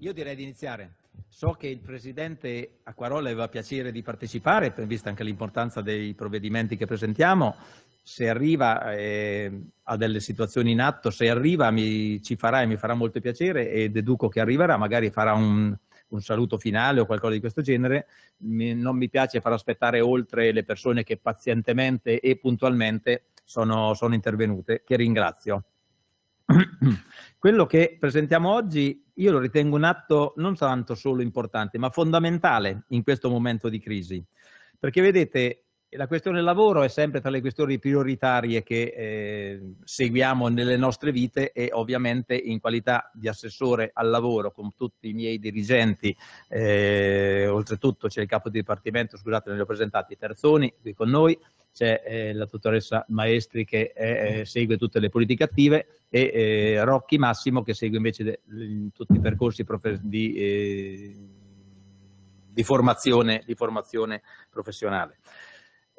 Io direi di iniziare. So che il Presidente Acquarola aveva piacere di partecipare, vista anche l'importanza dei provvedimenti che presentiamo. Se arriva eh, a delle situazioni in atto, se arriva mi, ci farà e mi farà molto piacere e deduco che arriverà, magari farà un, un saluto finale o qualcosa di questo genere. Mi, non mi piace far aspettare oltre le persone che pazientemente e puntualmente sono, sono intervenute, che ringrazio. Quello che presentiamo oggi io lo ritengo un atto non tanto solo importante, ma fondamentale in questo momento di crisi. Perché vedete, la questione del lavoro è sempre tra le questioni prioritarie che eh, seguiamo nelle nostre vite e ovviamente in qualità di assessore al lavoro con tutti i miei dirigenti, eh, oltretutto c'è il capo di dipartimento, scusate, ne ho presentati, Terzoni qui con noi, c'è eh, la dottoressa Maestri che è, eh, eh, segue tutte le politiche attive e eh, Rocchi Massimo che segue invece de, de, tutti i percorsi di, di, formazione, di formazione professionale.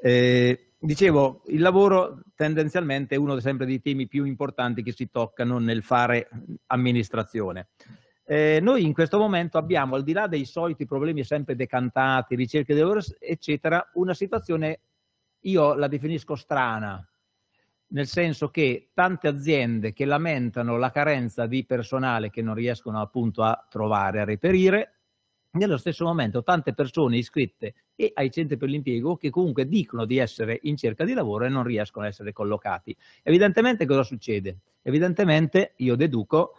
Eh, dicevo, il lavoro tendenzialmente è uno sempre dei temi più importanti che si toccano nel fare amministrazione. Eh, noi in questo momento abbiamo, al di là dei soliti problemi sempre decantati, ricerche di lavoro, eccetera, una situazione, io la definisco strana, nel senso che tante aziende che lamentano la carenza di personale che non riescono appunto a trovare, a reperire, nello stesso momento tante persone iscritte e ai centri per l'impiego che comunque dicono di essere in cerca di lavoro e non riescono ad essere collocati. Evidentemente cosa succede? Evidentemente, io deduco,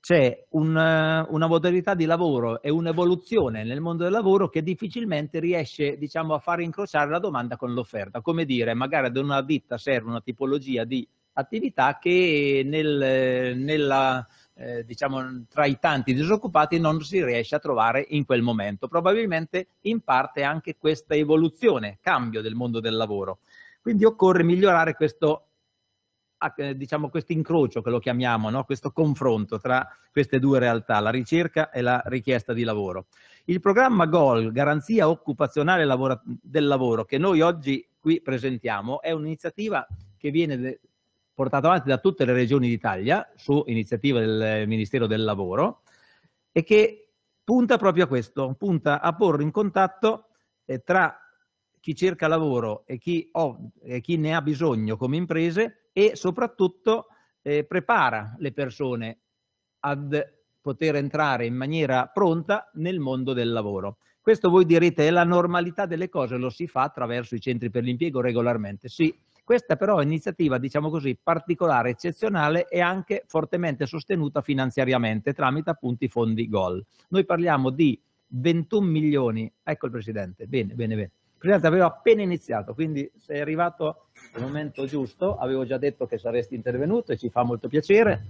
c'è un, eh, una modalità di lavoro e un'evoluzione nel mondo del lavoro che difficilmente riesce diciamo, a far incrociare la domanda con l'offerta. Come dire, magari ad una ditta serve una tipologia di attività che nel, eh, nella eh, diciamo, tra i tanti disoccupati non si riesce a trovare in quel momento. Probabilmente in parte anche questa evoluzione, cambio del mondo del lavoro. Quindi occorre migliorare questo, eh, diciamo, quest incrocio, che lo chiamiamo, no? questo confronto tra queste due realtà, la ricerca e la richiesta di lavoro. Il programma GOL, Garanzia Occupazionale del Lavoro, che noi oggi qui presentiamo, è un'iniziativa che viene portato avanti da tutte le regioni d'Italia su iniziativa del Ministero del Lavoro e che punta proprio a questo, punta a porre in contatto eh, tra chi cerca lavoro e chi, oh, e chi, ne ha bisogno come imprese e soprattutto eh, prepara le persone ad poter entrare in maniera pronta nel mondo del lavoro. Questo voi direte è la normalità delle cose, lo si fa attraverso i centri per l'impiego regolarmente. Sì, questa però è un'iniziativa, diciamo così, particolare, eccezionale e anche fortemente sostenuta finanziariamente tramite appunto i fondi GOL. Noi parliamo di 21 milioni, ecco il Presidente, bene, bene, bene. Il Presidente aveva appena iniziato, quindi sei arrivato al momento giusto, avevo già detto che saresti intervenuto e ci fa molto piacere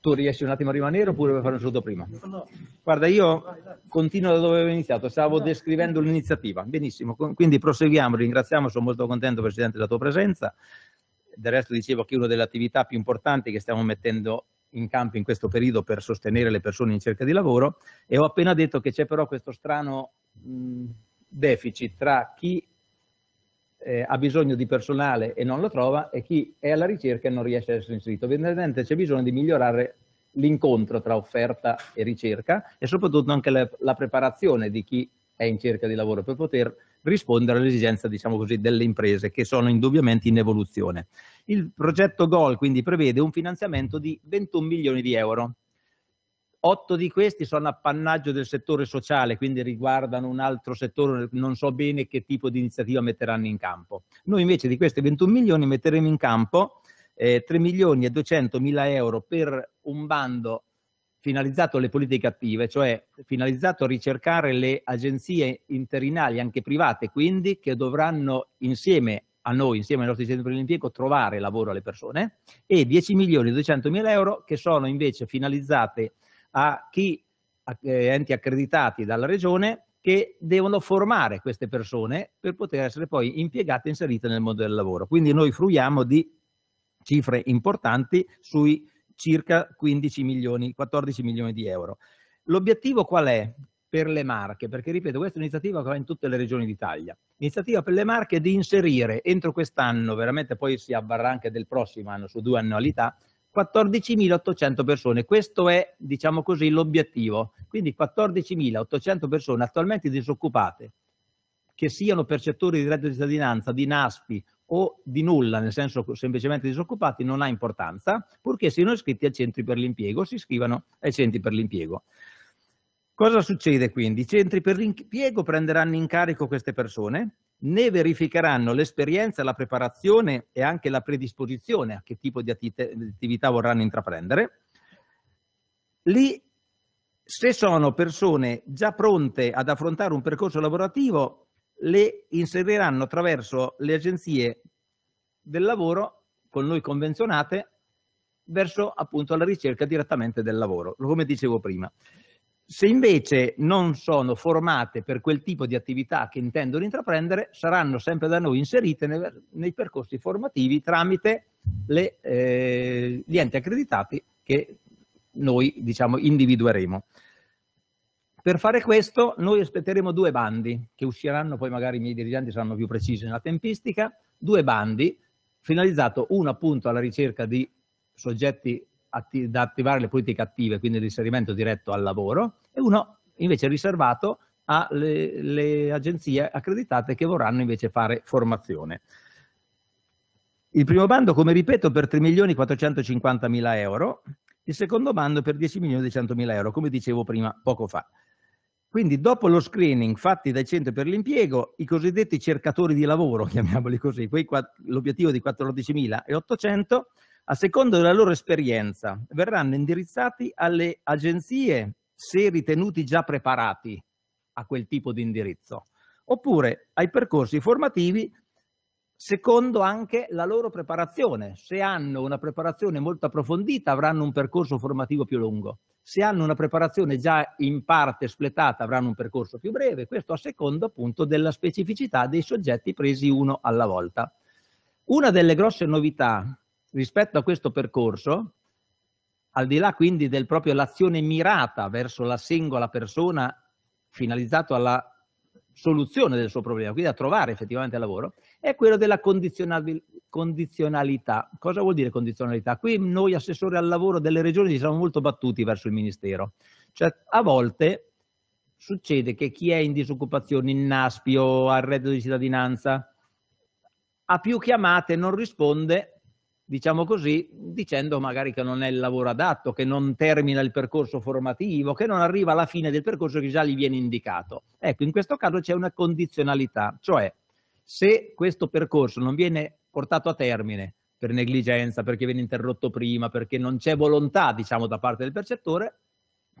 tu riesci un attimo a rimanere oppure vuoi fare un saluto prima? Guarda, io continuo da dove avevo iniziato, stavo descrivendo l'iniziativa. Benissimo, quindi proseguiamo, ringraziamo, sono molto contento Presidente della tua presenza. Del resto dicevo che una delle attività più importanti che stiamo mettendo in campo in questo periodo per sostenere le persone in cerca di lavoro e ho appena detto che c'è però questo strano deficit tra chi eh, ha bisogno di personale e non lo trova e chi è alla ricerca e non riesce ad essere inserito. Evidentemente c'è bisogno di migliorare l'incontro tra offerta e ricerca e soprattutto anche la, la, preparazione di chi è in cerca di lavoro per poter rispondere all'esigenza diciamo così, delle imprese che sono indubbiamente in evoluzione. Il progetto GOL quindi prevede un finanziamento di 21 milioni di euro Otto di questi sono appannaggio del settore sociale, quindi riguardano un altro settore, non so bene che tipo di iniziativa metteranno in campo. Noi invece di questi 21 milioni metteremo in campo eh, 3 milioni e 200 mila euro per un bando finalizzato alle politiche attive, cioè finalizzato a ricercare le agenzie interinali, anche private, quindi che dovranno insieme a noi, insieme ai nostri centri per l'impiego, trovare lavoro alle persone, e 10 milioni e 200 mila euro che sono invece finalizzate a chi eh, enti accreditati dalla regione che devono formare queste persone per poter essere poi impiegate e inserite nel mondo del lavoro. Quindi noi fruiamo di cifre importanti sui circa 15 milioni, 14 milioni di euro. L'obiettivo qual è per le Marche? Perché ripeto, questa è un'iniziativa che va in tutte le regioni d'Italia. L'iniziativa per le Marche è di inserire entro quest'anno, veramente poi si avvarrà anche del prossimo anno su due annualità, 14.800 persone. Questo è, diciamo così, l'obiettivo. Quindi 14.800 persone attualmente disoccupate, che siano percettori di reddito di cittadinanza, di NASPI o di nulla, nel senso semplicemente disoccupati, non ha importanza, purché siano iscritti ai centri per l'impiego, si iscrivano ai centri per l'impiego. Cosa succede quindi? I centri per l'impiego prenderanno in carico queste persone ne verificheranno l'esperienza, la preparazione e anche la predisposizione a che tipo di attività vorranno intraprendere. Lì, se sono persone già pronte ad affrontare un percorso lavorativo, le inseriranno attraverso le agenzie del lavoro con noi convenzionate verso appunto la ricerca direttamente del lavoro, come dicevo prima. Se invece non sono formate per quel tipo di attività che intendono intraprendere, saranno sempre da noi inserite nei, nei percorsi formativi tramite le, eh, gli enti accreditati che noi diciamo, individueremo. Per fare questo noi aspetteremo due bandi che usciranno, poi magari i miei dirigenti saranno più precisi nella tempistica, due bandi finalizzato uno appunto alla ricerca di soggetti atti- da attivare le politiche attive, quindi l'inserimento diretto al lavoro, e uno invece riservato alle agenzie accreditate che vorranno invece fare formazione. Il primo bando, come ripeto, per 3.450.000 euro, il secondo bando per 10.100.000 euro, come dicevo prima poco fa. Quindi dopo lo screening fatti dai centri per l'impiego, i cosiddetti cercatori di lavoro, chiamiamoli così, l'obiettivo di 14.800 a seconda della loro esperienza, verranno indirizzati alle agenzie se ritenuti già preparati a quel tipo di indirizzo, oppure ai percorsi formativi secondo anche la loro preparazione. Se hanno una preparazione molto approfondita avranno un percorso formativo più lungo, se hanno una preparazione già in parte espletata avranno un percorso più breve, questo a secondo appunto della specificità dei soggetti presi uno alla volta. Una delle grosse novità rispetto a questo percorso, al di là quindi del proprio l'azione mirata verso la singola persona finalizzato alla soluzione del suo problema, quindi a trovare effettivamente lavoro, è quello della condizionalità. Cosa vuol dire condizionalità? Qui noi assessori al lavoro delle regioni ci siamo molto battuti verso il Ministero. Cioè, a volte succede che chi è in disoccupazione, in NASPI o al reddito di cittadinanza, a più chiamate non risponde diciamo così, dicendo magari che non è il lavoro adatto, che non termina il percorso formativo, che non arriva alla fine del percorso che già gli viene indicato. Ecco, in questo caso c'è una condizionalità, cioè se questo percorso non viene portato a termine per negligenza, perché viene interrotto prima, perché non c'è volontà, diciamo, da parte del percettore,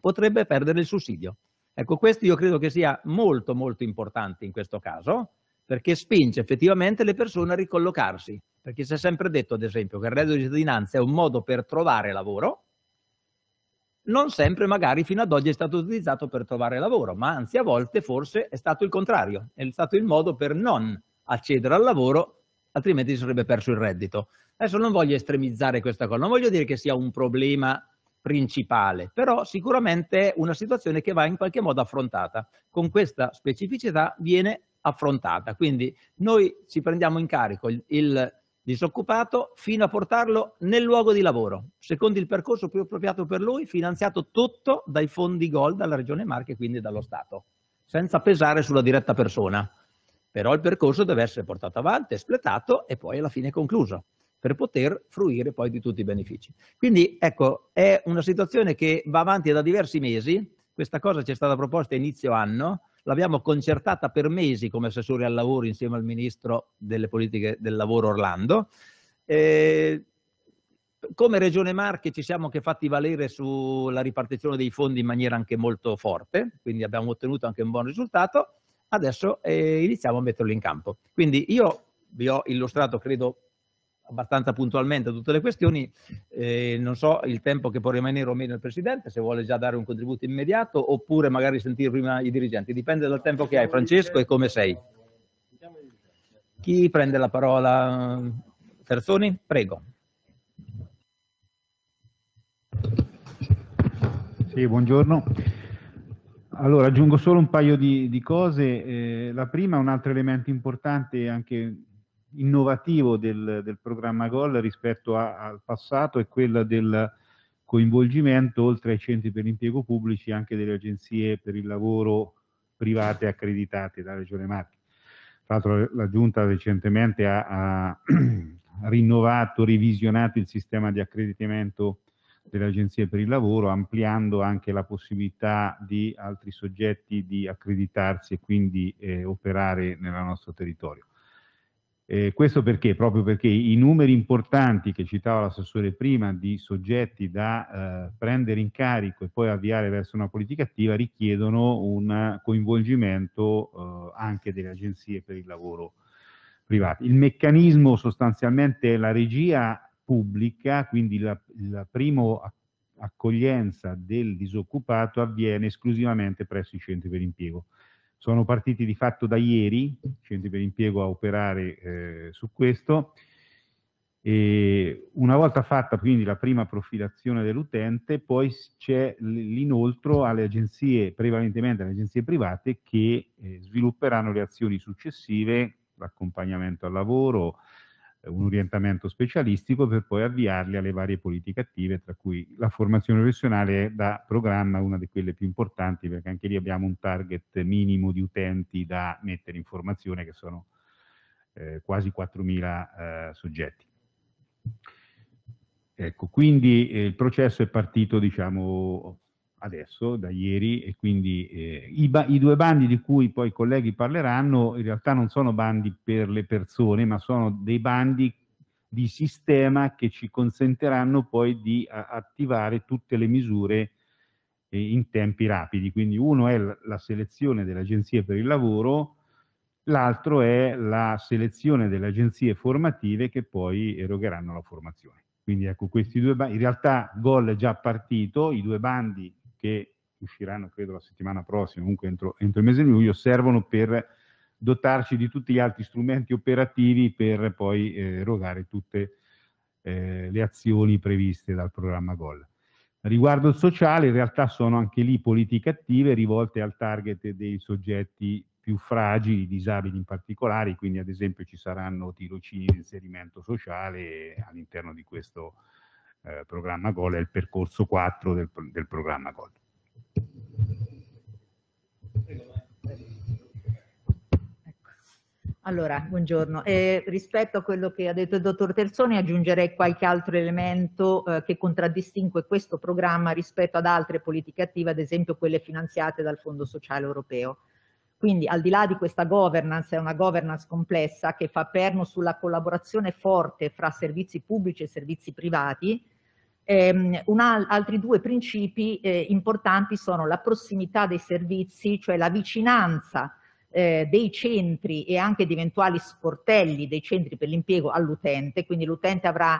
potrebbe perdere il sussidio. Ecco, questo io credo che sia molto molto importante in questo caso, perché spinge effettivamente le persone a ricollocarsi perché si è sempre detto, ad esempio, che il reddito di cittadinanza è un modo per trovare lavoro, non sempre magari fino ad oggi è stato utilizzato per trovare lavoro, ma anzi a volte forse è stato il contrario, è stato il modo per non accedere al lavoro, altrimenti si sarebbe perso il reddito. Adesso non voglio estremizzare questa cosa, non voglio dire che sia un problema principale, però sicuramente è una situazione che va in qualche modo affrontata, con questa specificità viene affrontata, quindi noi ci prendiamo in carico il, il disoccupato fino a portarlo nel luogo di lavoro, secondo il percorso più appropriato per lui, finanziato tutto dai fondi Gold dalla Regione Marche e quindi dallo Stato, senza pesare sulla diretta persona. Però il percorso deve essere portato avanti, espletato e poi alla fine concluso per poter fruire poi di tutti i benefici. Quindi ecco, è una situazione che va avanti da diversi mesi, questa cosa ci è stata proposta inizio anno, l'abbiamo concertata per mesi come assessore al lavoro insieme al ministro delle politiche del lavoro Orlando. Eh, come Regione Marche ci siamo anche fatti valere sulla ripartizione dei fondi in maniera anche molto forte, quindi abbiamo ottenuto anche un buon risultato. Adesso eh, iniziamo a metterlo in campo. Quindi io vi ho illustrato, credo, abbastanza puntualmente tutte le questioni. Eh, non so il tempo che può rimanere o meno il Presidente, se vuole già dare un contributo immediato oppure magari sentire prima i dirigenti. Dipende dal tempo che hai, Francesco, e come sei. Chi prende la parola? Terzoni, prego. Sì, buongiorno. Allora, aggiungo solo un paio di, di cose. Eh, la prima, un altro elemento importante anche innovativo del, del programma GOL rispetto a, al passato è quella del coinvolgimento, oltre ai centri per l'impiego pubblici, anche delle agenzie per il lavoro private accreditate dalla Regione Marche. Tra l'altro la Giunta recentemente ha, ha rinnovato, revisionato il sistema di accreditamento delle agenzie per il lavoro, ampliando anche la possibilità di altri soggetti di accreditarsi e quindi eh, operare nel nostro territorio. Eh, questo perché? Proprio perché i numeri importanti che citava l'assessore prima di soggetti da eh, prendere in carico e poi avviare verso una politica attiva richiedono un coinvolgimento eh, anche delle agenzie per il lavoro privato. Il meccanismo sostanzialmente è la regia pubblica, quindi la, la prima accoglienza del disoccupato avviene esclusivamente presso i centri per l'impiego sono partiti di fatto da ieri, Scienze per l'impiego a operare eh, su questo, e una volta fatta quindi la prima profilazione dell'utente, poi c'è l'inoltro alle agenzie, prevalentemente alle agenzie private, che eh, svilupperanno le azioni successive, l'accompagnamento al lavoro, un orientamento specialistico per poi avviarli alle varie politiche attive, tra cui la formazione professionale da programma una di quelle più importanti, perché anche lì abbiamo un target minimo di utenti da mettere in formazione, che sono eh, quasi 4.000 eh, soggetti. Ecco, quindi eh, il processo è partito, diciamo, adesso, da ieri, e quindi eh, i, ba- i, due bandi di cui poi i colleghi parleranno in realtà non sono bandi per le persone, ma sono dei bandi di sistema che ci consentiranno poi di a- attivare tutte le misure eh, in tempi rapidi. Quindi uno è l- la selezione delle agenzie per il lavoro, l'altro è la selezione delle agenzie formative che poi erogheranno la formazione. Quindi ecco questi due bandi, in realtà Gol è già partito, i due bandi che usciranno credo la settimana prossima, comunque entro, entro il mese di luglio, servono per dotarci di tutti gli altri strumenti operativi per poi eh, erogare tutte eh, le azioni previste dal programma GOL. Riguardo il sociale, in realtà sono anche lì politiche attive rivolte al target dei soggetti più fragili, disabili in particolare, quindi ad esempio ci saranno tirocini di inserimento sociale all'interno di questo programma eh, programma Gol, è il percorso 4 del, del programma Gol. Ecco. Allora, buongiorno. Eh, rispetto a quello che ha detto il dottor Terzoni aggiungerei qualche altro elemento eh, che contraddistingue questo programma rispetto ad altre politiche attive, ad esempio quelle finanziate dal Fondo Sociale Europeo. Quindi al di là di questa governance, è una governance complessa che fa perno sulla collaborazione forte fra servizi pubblici e servizi privati, ehm, al altri due principi eh, importanti sono la prossimità dei servizi, cioè la vicinanza eh, dei centri e anche di eventuali sportelli dei centri per l'impiego all'utente, quindi l'utente avrà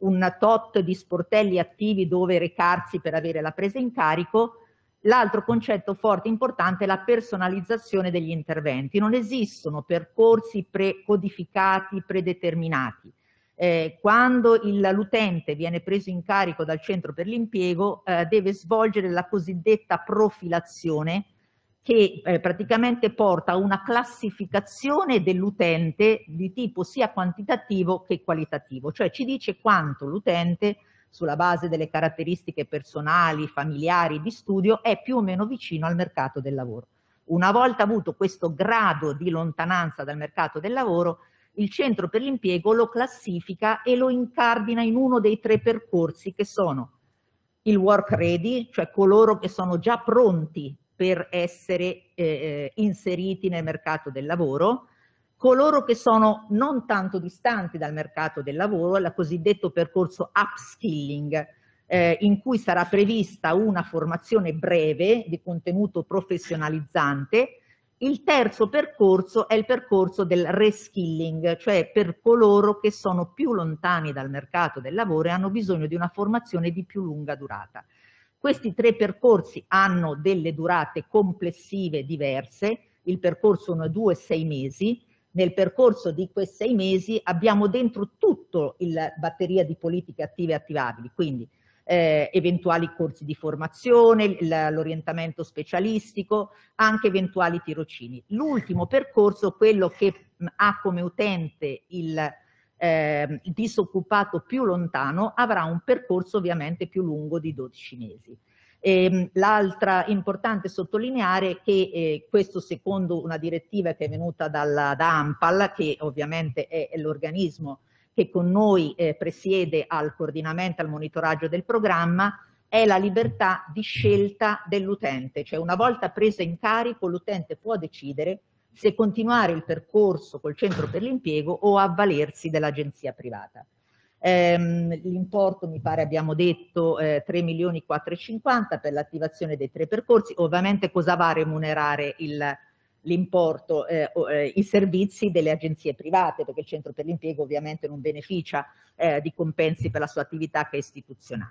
un tot di sportelli attivi dove recarsi per avere la presa in carico L'altro concetto forte e importante è la personalizzazione degli interventi. Non esistono percorsi precodificati, predeterminati. Eh, quando l'utente viene preso in carico dal centro per l'impiego eh, deve svolgere la cosiddetta profilazione che eh, praticamente porta a una classificazione dell'utente di tipo sia quantitativo che qualitativo, cioè ci dice quanto l'utente sulla base delle caratteristiche personali, familiari, di studio, è più o meno vicino al mercato del lavoro. Una volta avuto questo grado di lontananza dal mercato del lavoro, il centro per l'impiego lo classifica e lo incardina in uno dei tre percorsi che sono il work ready, cioè coloro che sono già pronti per essere eh, eh inseriti nel mercato del lavoro, coloro che sono non tanto distanti dal mercato del lavoro, il cosiddetto percorso upskilling, eh, in cui sarà prevista una formazione breve di contenuto professionalizzante. Il terzo percorso è il percorso del reskilling, cioè per coloro che sono più lontani dal mercato del lavoro e hanno bisogno di una formazione di più lunga durata. Questi tre percorsi hanno delle durate complessive diverse, il percorso 1 2 6 mesi, nel percorso di quei sei mesi abbiamo dentro tutto il batteria di politiche attive e attivabili, quindi eh, eventuali corsi di formazione, l'orientamento specialistico, anche eventuali tirocini. L'ultimo percorso, quello che ha come utente il, eh, il disoccupato più lontano, avrà un percorso ovviamente più lungo di 12 mesi. Ehm, l'altra importante sottolineare è che eh, questo secondo una direttiva che è venuta dalla, da AMPAL, che ovviamente è, l'organismo che con noi eh, presiede al coordinamento e al monitoraggio del programma, è la libertà di scelta dell'utente, cioè una volta presa in carico l'utente può decidere se continuare il percorso col centro per l'impiego o avvalersi dell'agenzia privata. Ehm, l'importo mi pare abbiamo detto eh, 3 milioni 450 per l'attivazione dei tre percorsi, ovviamente cosa va a remunerare il l'importo, eh, eh, i servizi delle agenzie private, perché il centro per l'impiego ovviamente non beneficia eh, di compensi per la sua attività che è istituzionale.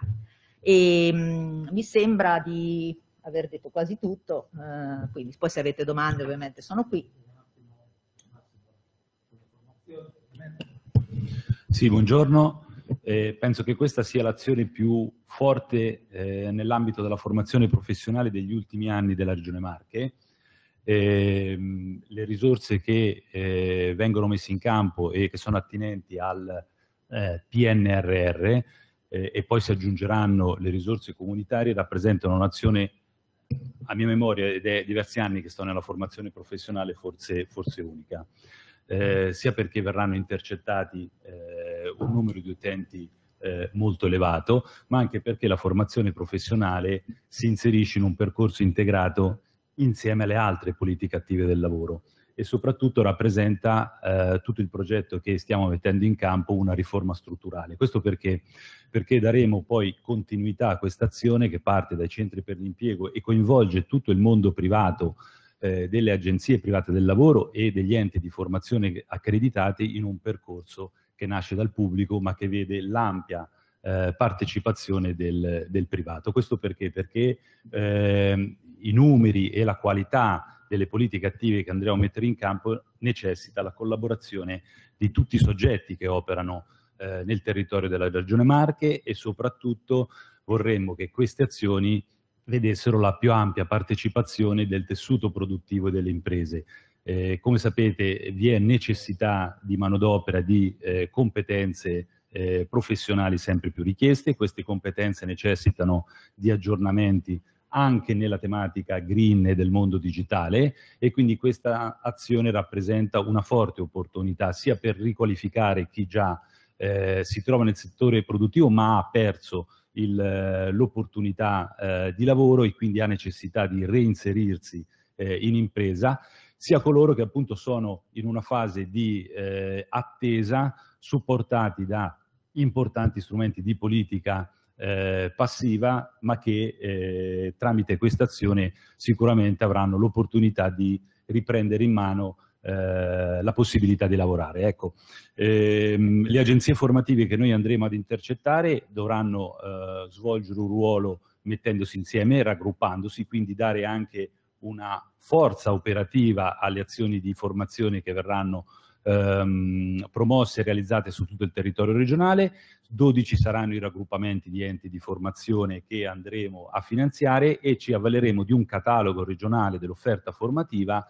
E, ehm, mh, mi sembra di aver detto quasi tutto, eh, quindi poi se avete domande ovviamente sono qui. Sì, buongiorno. Eh, penso che questa sia l'azione più forte eh, nell'ambito della formazione professionale degli ultimi anni della Regione Marche. Eh, le risorse che eh, vengono messe in campo e che sono attinenti al eh, PNRR eh, e poi si aggiungeranno le risorse comunitarie rappresentano un'azione a mia memoria ed è diversi anni che sto nella formazione professionale forse, forse unica. Eh, sia perché verranno intercettati eh, un numero di utenti eh, molto elevato, ma anche perché la formazione professionale si inserisce in un percorso integrato insieme alle altre politiche attive del lavoro e soprattutto rappresenta eh, tutto il progetto che stiamo mettendo in campo una riforma strutturale. Questo perché? Perché daremo poi continuità a questa azione che parte dai centri per l'impiego e coinvolge tutto il mondo privato eh, delle agenzie private del lavoro e degli enti di formazione accreditati in un percorso che nasce dal pubblico ma che vede l'ampia eh, partecipazione del, del, privato. Questo perché? Perché eh, i numeri e la qualità delle politiche attive che andremo a mettere in campo necessita la collaborazione di tutti i soggetti che operano eh, nel territorio della Regione Marche e soprattutto vorremmo che queste azioni vedessero la più ampia partecipazione del tessuto produttivo delle imprese. Eh, come sapete vi è necessità di manodopera, di eh, competenze eh, professionali sempre più richieste, queste competenze necessitano di aggiornamenti anche nella tematica green del mondo digitale e quindi questa azione rappresenta una forte opportunità sia per riqualificare chi già eh, si trova nel settore produttivo ma ha perso eh, l'opportunità eh, di lavoro e quindi ha necessità di reinserirsi eh, in impresa, sia coloro che appunto sono in una fase di eh, attesa supportati da importanti strumenti di politica eh, passiva ma che eh, tramite questa azione sicuramente avranno l'opportunità di riprendere in mano eh, la possibilità di lavorare. Ecco, ehm, le agenzie formative che noi andremo ad intercettare dovranno eh, svolgere un ruolo mettendosi insieme, raggruppandosi, quindi dare anche una forza operativa alle azioni di formazione che verranno ehm, promosse e realizzate su tutto il territorio regionale, 12 saranno i raggruppamenti di enti di formazione che andremo a finanziare e ci avvaleremo di un catalogo regionale dell'offerta formativa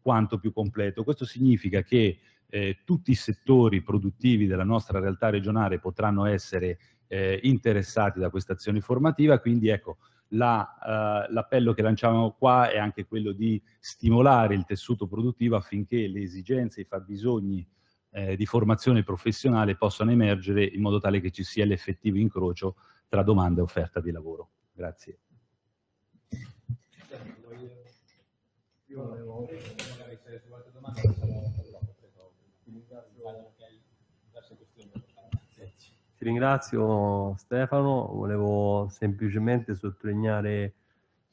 quanto più completo. Questo significa che eh, tutti i settori produttivi della nostra realtà regionale potranno essere eh, interessati da questa azione formativa, quindi ecco, l'appello la, eh, che lanciamo qua è anche quello di stimolare il tessuto produttivo affinché le esigenze e i fabbisogni eh, di formazione professionale possano emergere in modo tale che ci sia l'effettivo incrocio tra domanda e offerta di lavoro. Grazie. Io rispondere qualche domanda, domande, però ho preso ti ringrazio Ti ringrazio Stefano, volevo semplicemente sottolineare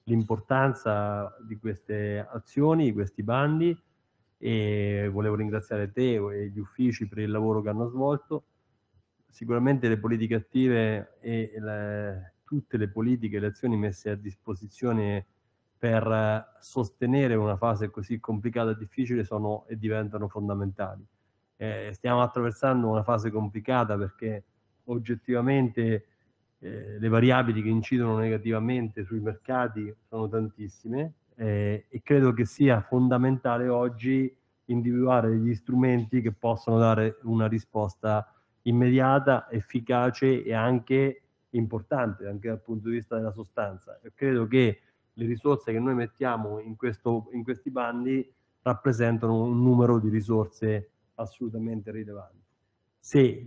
l'importanza di queste azioni, di questi bandi e volevo ringraziare te e gli uffici per il lavoro che hanno svolto. Sicuramente le politiche attive e le, tutte le politiche e le azioni messe a disposizione per eh, sostenere una fase così complicata e difficile sono e diventano fondamentali. Eh, stiamo attraversando una fase complicata perché oggettivamente eh, le variabili che incidono negativamente sui mercati sono tantissime eh, e credo che sia fondamentale oggi individuare gli strumenti che possono dare una risposta immediata, efficace e anche importante anche dal punto di vista della sostanza. Io credo che le risorse che noi mettiamo in, questo, in questi bandi rappresentano un numero di risorse assolutamente rilevanti. Se eh,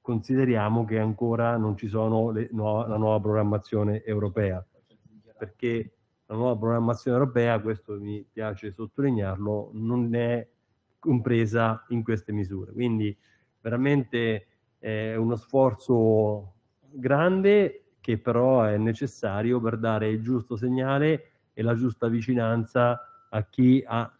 consideriamo che ancora non ci sono le, no, la nuova programmazione europea, perché la nuova programmazione europea, questo mi piace sottolinearlo, non è compresa in queste misure. Quindi veramente eh, è uno sforzo grande che però è necessario per dare il giusto segnale e la giusta vicinanza a chi ha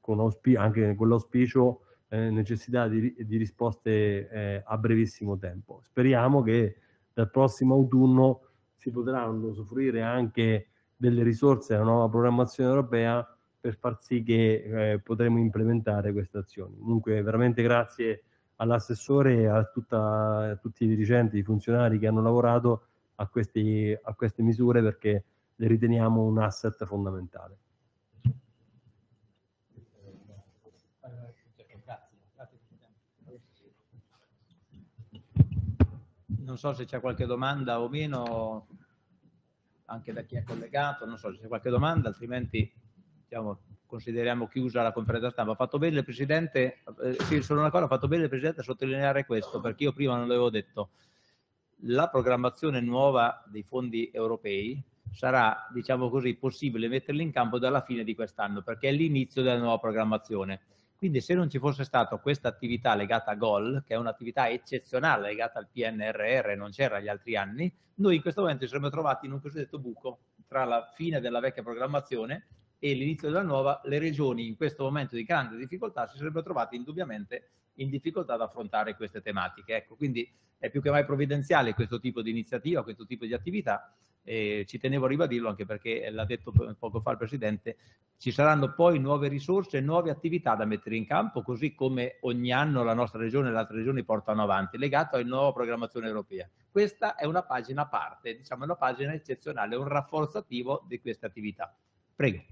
con anche con l'auspicio eh, necessità di, di risposte eh, a brevissimo tempo. Speriamo che dal prossimo autunno si potranno usufruire anche delle risorse della nuova programmazione europea per far sì che eh, potremo implementare queste azioni. Comunque veramente grazie all'assessore e a, tutta, a, tutti i dirigenti, i funzionari che hanno lavorato a, questi, a queste misure perché le riteniamo un asset fondamentale. non so se c'è qualche domanda o meno anche da chi è collegato, non so se c'è qualche domanda, altrimenti diciamo, consideriamo chiusa la conferenza stampa. Ha fatto bene il Presidente, eh, sì, solo una cosa, ha fatto bene il Presidente a sottolineare questo, perché io prima non l'avevo detto. La programmazione nuova dei fondi europei sarà, diciamo così, possibile metterla in campo dalla fine di quest'anno, perché è l'inizio della nuova programmazione. Quindi se non ci fosse stata questa attività legata a GOL, che è un'attività eccezionale legata al PNRR, non c'era gli altri anni, noi in questo momento ci saremmo trovati in un cosiddetto buco tra la fine della vecchia programmazione e l'inizio della nuova, le regioni in questo momento di grande difficoltà si sarebbero trovate indubbiamente in difficoltà ad affrontare queste tematiche. Ecco, quindi è più che mai provvidenziale questo tipo di iniziativa, questo tipo di attività. Eh, ci tenevo a ribadirlo anche perché eh, l'ha detto poco fa il Presidente, ci saranno poi nuove risorse, e nuove attività da mettere in campo, così come ogni anno la nostra regione e le altre regioni portano avanti, legato alla nuova programmazione europea. Questa è una pagina a parte, diciamo una pagina eccezionale, un rafforzativo di queste attività. Prego.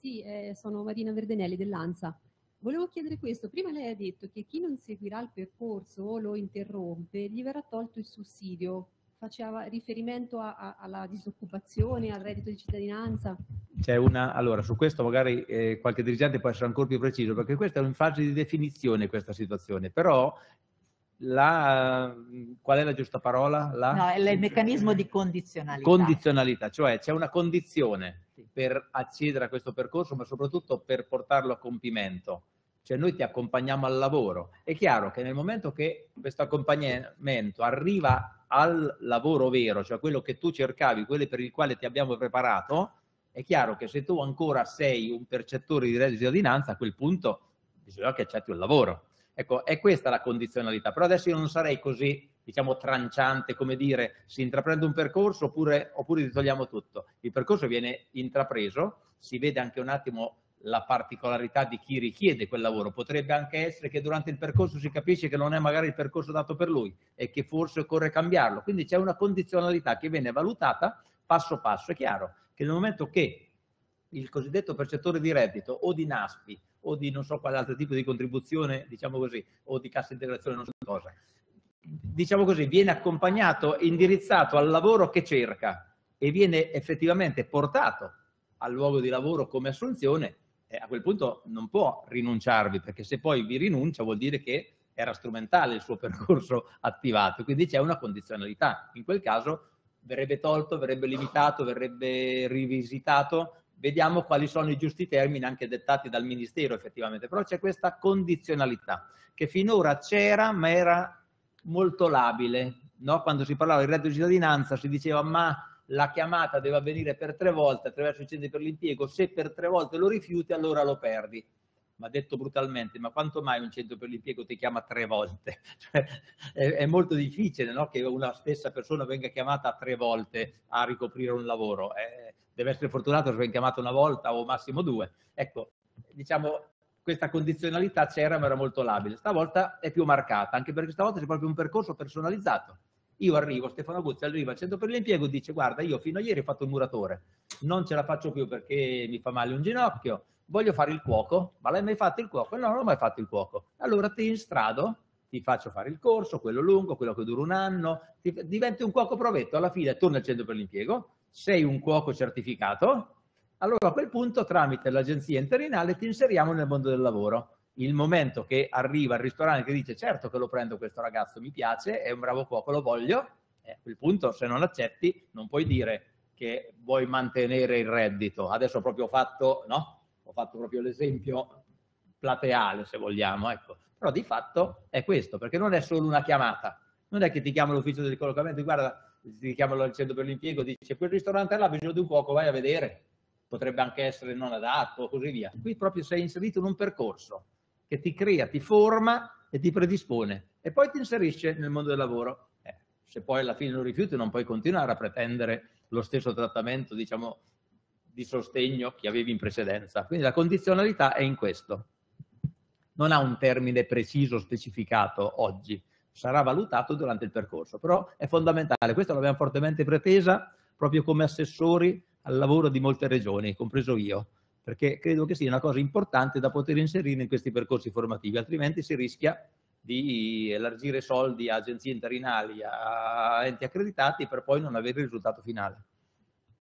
Sì, eh, sono Marina Verdenelli dell'ANSA. Volevo chiedere questo, prima lei ha detto che chi non seguirà il percorso o lo interrompe gli verrà tolto il sussidio, faceva riferimento a, a, alla disoccupazione, al reddito di cittadinanza? C'è una, allora su questo magari eh, qualche dirigente può essere ancora più preciso perché questa è in fase di definizione questa situazione, però la, mm, qual è la giusta parola? La... No, è il meccanismo di condizionalità. Condizionalità, cioè c'è una condizione sì. per accedere a questo percorso, ma soprattutto per portarlo a compimento. Cioè noi ti accompagniamo al lavoro. È chiaro che nel momento che questo accompagnamento arriva al lavoro vero, cioè quello che tu cercavi, quello per il quale ti abbiamo preparato, è chiaro che se tu ancora sei un percettore di reddito di cittadinanza, a quel punto bisogna che accetti un lavoro Ecco, è questa la condizionalità, però adesso io non sarei così, diciamo, tranciante come dire si intraprende un percorso oppure, oppure togliamo tutto. Il percorso viene intrapreso, si vede anche un attimo la particolarità di chi richiede quel lavoro. Potrebbe anche essere che durante il percorso si capisce che non è magari il percorso dato per lui e che forse occorre cambiarlo. Quindi c'è una condizionalità che viene valutata passo passo. È chiaro che nel momento che il cosiddetto percettore di reddito o di NASPI o di non so quale altro tipo di contribuzione, diciamo così, o di cassa integrazione, non so cosa. Diciamo così, viene accompagnato, indirizzato al lavoro che cerca e viene effettivamente portato al luogo di lavoro come assunzione, e a quel punto non può rinunciarvi, perché se poi vi rinuncia vuol dire che era strumentale il suo percorso attivato, quindi c'è una condizionalità. In quel caso verrebbe tolto, verrebbe limitato, verrebbe rivisitato vediamo quali sono i giusti termini anche dettati dal Ministero effettivamente, però c'è questa condizionalità che finora c'era ma era molto labile, no? quando si parlava di reddito di cittadinanza si diceva ma la chiamata deve avvenire per tre volte attraverso il centro per l'impiego, se per tre volte lo rifiuti allora lo perdi. Ma detto brutalmente, ma quanto mai un centro per l'impiego ti chiama tre volte? Cioè, è, è, molto difficile no? che una stessa persona venga chiamata tre volte a ricoprire un lavoro. È, deve essere fortunato se viene chiamato una volta o massimo due. Ecco, diciamo, questa condizionalità c'era ma era molto labile. Stavolta è più marcata, anche perché stavolta c'è proprio un percorso personalizzato. Io arrivo, Stefano Guzzi arriva al centro per l'impiego e dice guarda io fino a ieri ho fatto il muratore, non ce la faccio più perché mi fa male un ginocchio, voglio fare il cuoco, ma l'hai mai fatto il cuoco? No, non ho mai fatto il cuoco. Allora ti instrado, ti faccio fare il corso, quello lungo, quello che dura un anno, ti, diventi un cuoco provetto, alla fine torna al centro per l'impiego, sei un cuoco certificato, allora a quel punto tramite l'agenzia interinale ti inseriamo nel mondo del lavoro. Il momento che arriva al ristorante che dice certo che lo prendo questo ragazzo, mi piace, è un bravo cuoco, lo voglio, eh, a quel punto se non accetti non puoi dire che vuoi mantenere il reddito. Adesso ho proprio fatto, no? Ho fatto proprio l'esempio plateale se vogliamo, ecco. Però di fatto è questo, perché non è solo una chiamata. Non è che ti chiama l'ufficio del collocamento, e guarda ti chiamano al centro per l'impiego, dice quel ristorante là ha bisogno di un cuoco, vai a vedere, potrebbe anche essere non adatto, così via. Qui proprio sei inserito in un percorso che ti crea, ti forma e ti predispone e poi ti inserisce nel mondo del lavoro. Eh, se poi alla fine lo rifiuti non puoi continuare a pretendere lo stesso trattamento, diciamo, di sostegno che avevi in precedenza. Quindi la condizionalità è in questo. Non ha un termine preciso specificato oggi, sarà valutato durante il percorso, però è fondamentale, questo l'abbiamo fortemente pretesa proprio come assessori al lavoro di molte regioni, compreso io, perché credo che sia una cosa importante da poter inserire in questi percorsi formativi, altrimenti si rischia di elargire soldi a agenzie interinali, a enti accreditati per poi non avere il risultato finale.